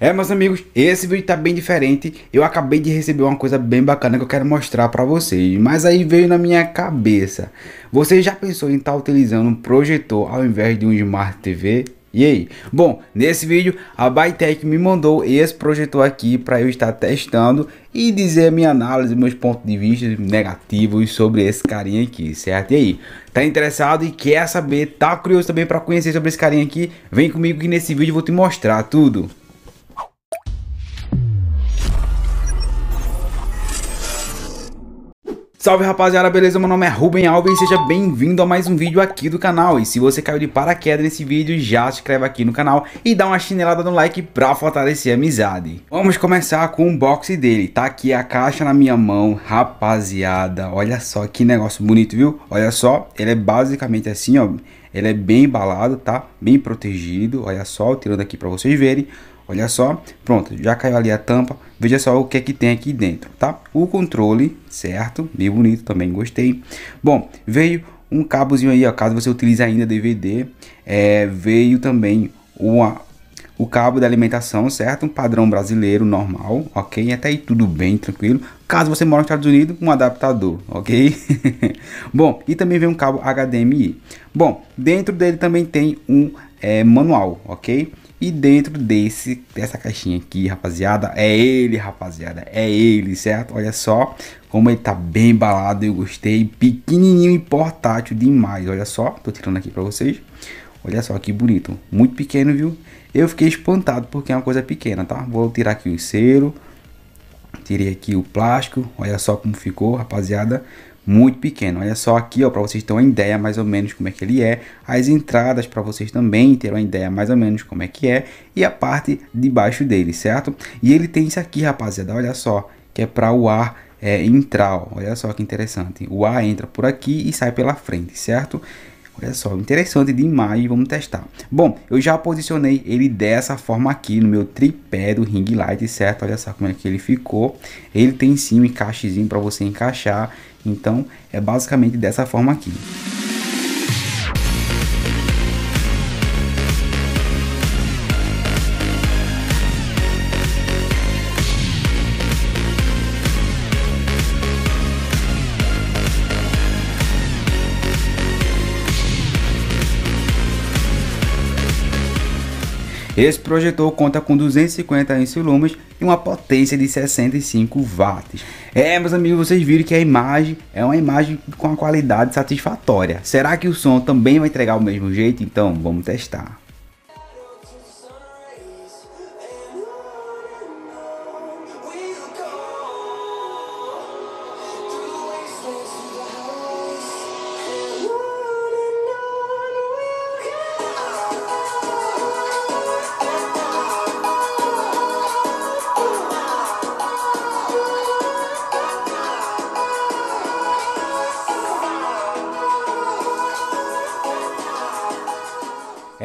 É, meus amigos, esse vídeo tá bem diferente. Eu acabei de receber uma coisa bem bacana que eu quero mostrar para vocês. Mas aí veio na minha cabeça. Você já pensou em estar tá utilizando um projetor ao invés de um Smart TV? E aí? Bom, nesse vídeo a Bytech me mandou esse projetor aqui para eu estar testando e dizer a minha análise, meus pontos de vista negativos sobre esse carinha aqui, certo? E aí? Tá interessado e quer saber, tá curioso também para conhecer sobre esse carinha aqui? Vem comigo que nesse vídeo eu vou te mostrar tudo. Salve rapaziada, beleza? Meu nome é Ruben Alves e seja bem-vindo a mais um vídeo aqui do canal. E se você caiu de paraquedas nesse vídeo, já se inscreve aqui no canal e dá uma chinelada no like pra fortalecer a amizade. Vamos começar com o box dele. Tá aqui a caixa na minha mão, rapaziada. Olha só que negócio bonito, viu? Olha só, ele é basicamente assim, ó. Ele é bem embalado, tá? Bem protegido, olha só, tirando aqui pra vocês verem. Olha só, pronto, já caiu ali a tampa. Veja só o que é que tem aqui dentro, tá? O controle, certo? Bem bonito também, gostei. Bom, veio um cabozinho aí, ó, caso você utilize ainda DVD. É, veio também uma, o cabo da alimentação, certo? Um padrão brasileiro normal, ok? Até aí tudo bem, tranquilo. Caso você mora nos Estados Unidos, um adaptador, ok? Bom, e também vem um cabo HDMI. Bom, dentro dele também tem um é, manual, ok? E dentro desse, dessa caixinha aqui, rapaziada, é ele, rapaziada, é ele, certo? Olha só como ele tá bem embalado, eu gostei, pequenininho e portátil demais, olha só, tô tirando aqui pra vocês. Olha só que bonito, muito pequeno, viu? Eu fiquei espantado porque é uma coisa pequena, tá? Vou tirar aqui o selo, tirei aqui o plástico, olha só como ficou, rapaziada muito pequeno. Olha só aqui, ó, para vocês terem uma ideia mais ou menos como é que ele é, as entradas para vocês também terem uma ideia mais ou menos como é que é e a parte de baixo dele, certo? E ele tem isso aqui, rapaziada, olha só, que é para o ar é, entrar, ó. olha só que interessante. O ar entra por aqui e sai pela frente, certo? Olha só, interessante demais, vamos testar. Bom, eu já posicionei ele dessa forma aqui no meu tripé do ring light, certo? Olha só como é que ele ficou. Ele tem sim um encaixezinho para você encaixar, então é basicamente dessa forma aqui. Esse projetor conta com 250 inch lumens e uma potência de 65 watts. É, meus amigos, vocês viram que a imagem é uma imagem com a qualidade satisfatória. Será que o som também vai entregar o mesmo jeito? Então, vamos testar.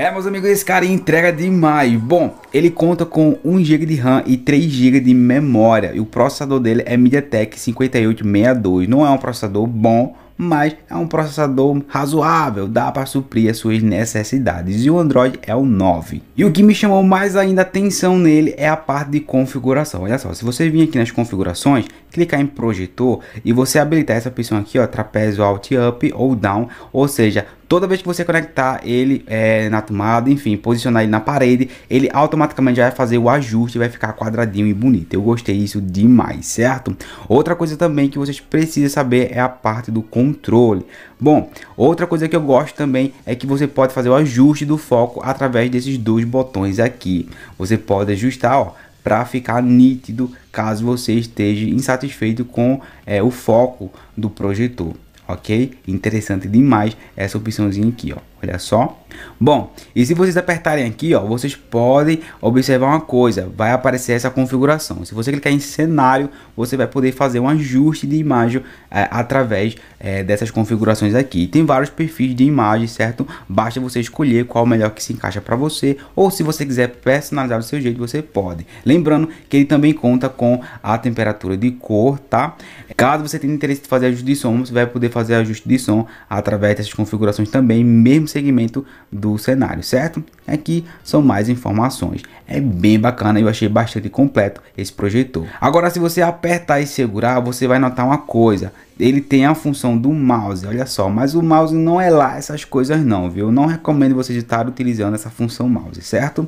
É, meus amigos, esse cara entrega demais. Bom, ele conta com 1GB de RAM e 3GB de memória. E o processador dele é MediaTek 5862. Não é um processador bom, mas é um processador razoável, dá para suprir as suas necessidades. E o Android é o 9. E o que me chamou mais ainda atenção nele é a parte de configuração. Olha só, se você vir aqui nas configurações, clicar em projetor e você habilitar essa opção aqui, ó, trapézio alt up ou down, ou seja, Toda vez que você conectar ele é, na tomada, enfim, posicionar ele na parede, ele automaticamente já vai fazer o ajuste, vai ficar quadradinho e bonito. Eu gostei isso demais, certo? Outra coisa também que vocês precisam saber é a parte do controle. Bom, outra coisa que eu gosto também é que você pode fazer o ajuste do foco através desses dois botões aqui. Você pode ajustar, ó, para ficar nítido caso você esteja insatisfeito com é, o foco do projetor ok? Interessante demais essa opçãozinha aqui, ó. Olha só. Bom, e se vocês apertarem aqui, ó, vocês podem observar uma coisa. Vai aparecer essa configuração. Se você clicar em cenário, você vai poder fazer um ajuste de imagem é, através é, dessas configurações aqui. Tem vários perfis de imagem, certo? Basta você escolher qual é o melhor que se encaixa para você. Ou se você quiser personalizar do seu jeito, você pode. Lembrando que ele também conta com a temperatura de cor, tá? Caso você tenha interesse de fazer ajuste de som, você vai poder fazer ajuste de som através dessas configurações também, mesmo segmento do cenário, certo? Aqui é são mais informações. É bem bacana, eu achei bastante completo esse projetor. Agora se você apertar e segurar, você vai notar uma coisa. Ele tem a função do mouse, olha só, mas o mouse não é lá essas coisas não, viu? não recomendo vocês estar utilizando essa função mouse, certo?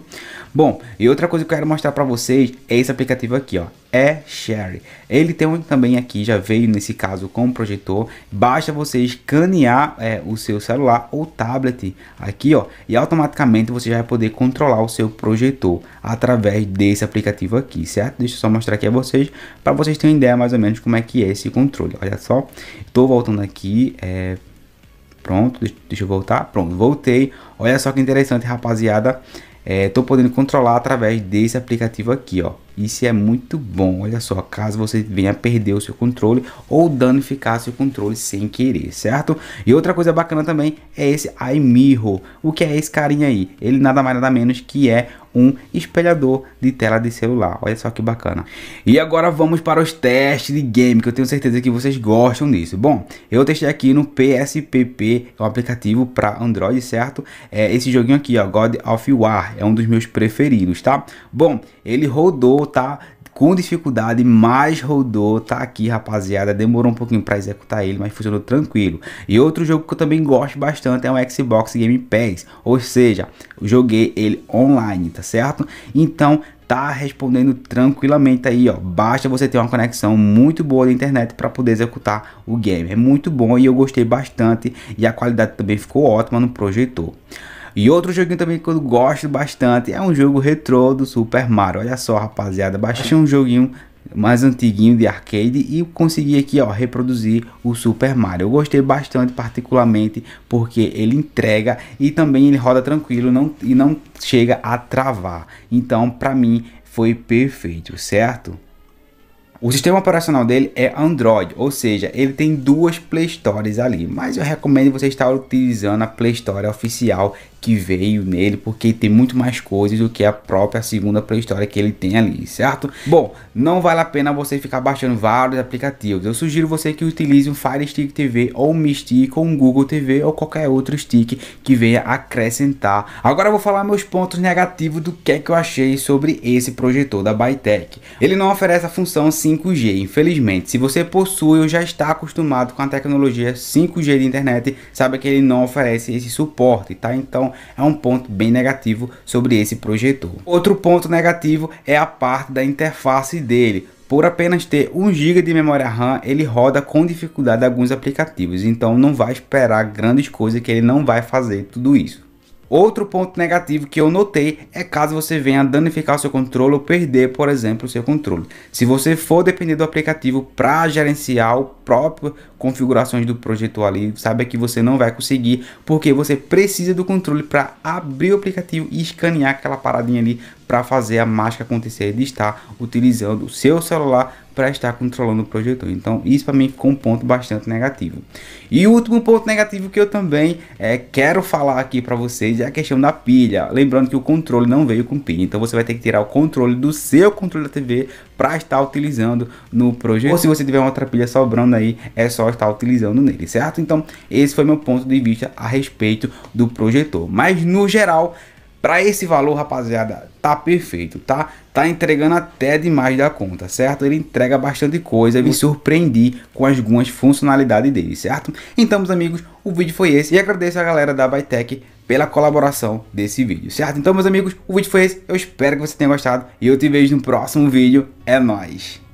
Bom, e outra coisa que eu quero mostrar para vocês é esse aplicativo aqui, ó é Share. Ele tem um também aqui, já veio nesse caso com o projetor. Basta você escanear é, o seu celular ou tablet aqui, ó, e automaticamente você você já vai poder controlar o seu projetor através desse aplicativo aqui, certo? Deixa eu só mostrar aqui a vocês, para vocês terem ideia mais ou menos como é que é esse controle. Olha só, estou voltando aqui, é... pronto, deixa eu voltar, pronto, voltei. Olha só que interessante, rapaziada, estou é, podendo controlar através desse aplicativo aqui, ó. Isso é muito bom, olha só, caso você venha perder o seu controle ou danificar seu controle sem querer, certo? E outra coisa bacana também é esse iMirror. O que é esse carinha aí? Ele nada mais nada menos que é um espelhador de tela de celular. Olha só que bacana. E agora vamos para os testes de game, que eu tenho certeza que vocês gostam disso. Bom, eu testei aqui no PSPP, é um aplicativo para Android, certo? É esse joguinho aqui, ó, God of War, é um dos meus preferidos, tá? Bom, ele rodou tá com dificuldade, mas rodou, tá aqui, rapaziada. Demorou um pouquinho para executar ele, mas funcionou tranquilo. E outro jogo que eu também gosto bastante é o Xbox Game Pass, ou seja, joguei ele online, tá certo? Então, tá respondendo tranquilamente aí, ó. Basta você ter uma conexão muito boa da internet para poder executar o game. É muito bom e eu gostei bastante e a qualidade também ficou ótima no projetor. E outro joguinho também que eu gosto bastante é um jogo retrô do Super Mario. Olha só, rapaziada, baixei um joguinho mais antiguinho de arcade e consegui aqui ó reproduzir o Super Mario. Eu gostei bastante particularmente porque ele entrega e também ele roda tranquilo não, e não chega a travar. Então para mim foi perfeito, certo? O sistema operacional dele é Android, ou seja, ele tem duas Play ali, mas eu recomendo você estar utilizando a Play Store oficial que veio nele, porque tem muito mais coisas do que a própria segunda Play Store que ele tem ali, certo? Bom, não vale a pena você ficar baixando vários aplicativos. Eu sugiro você que utilize um Fire Stick TV ou um Stick ou um Google TV ou qualquer outro stick que venha acrescentar. Agora eu vou falar meus pontos negativos do que é que eu achei sobre esse projetor da Bytec. Ele não oferece a função sim 5G. Infelizmente, se você possui ou já está acostumado com a tecnologia 5G de internet, sabe que ele não oferece esse suporte, tá? Então é um ponto bem negativo sobre esse projetor. Outro ponto negativo é a parte da interface dele. Por apenas ter 1 GB de memória RAM, ele roda com dificuldade alguns aplicativos, então não vai esperar grandes coisas que ele não vai fazer tudo isso. Outro ponto negativo que eu notei é caso você venha danificar o seu controle ou perder, por exemplo, o seu controle. Se você for depender do aplicativo para gerenciar o próprio configurações do projeto ali, sabe que você não vai conseguir, porque você precisa do controle para abrir o aplicativo e escanear aquela paradinha ali para fazer a mágica acontecer de estar utilizando o seu celular para estar controlando o projetor. Então, isso para mim ficou um ponto bastante negativo. E o último ponto negativo que eu também é, quero falar aqui para vocês é a questão da pilha. Lembrando que o controle não veio com pilha, então você vai ter que tirar o controle do seu controle da TV para estar utilizando no projetor. Ou se você tiver uma outra pilha sobrando aí, é só estar utilizando nele, certo? Então, esse foi meu ponto de vista a respeito do projetor. Mas no geral, para esse valor, rapaziada, tá perfeito, tá? Tá entregando até demais da conta, certo? Ele entrega bastante coisa, me surpreendi com algumas funcionalidades dele, certo? Então, meus amigos, o vídeo foi esse e agradeço a galera da Bytech pela colaboração desse vídeo, certo? Então, meus amigos, o vídeo foi esse, eu espero que você tenha gostado e eu te vejo no próximo vídeo, é nóis!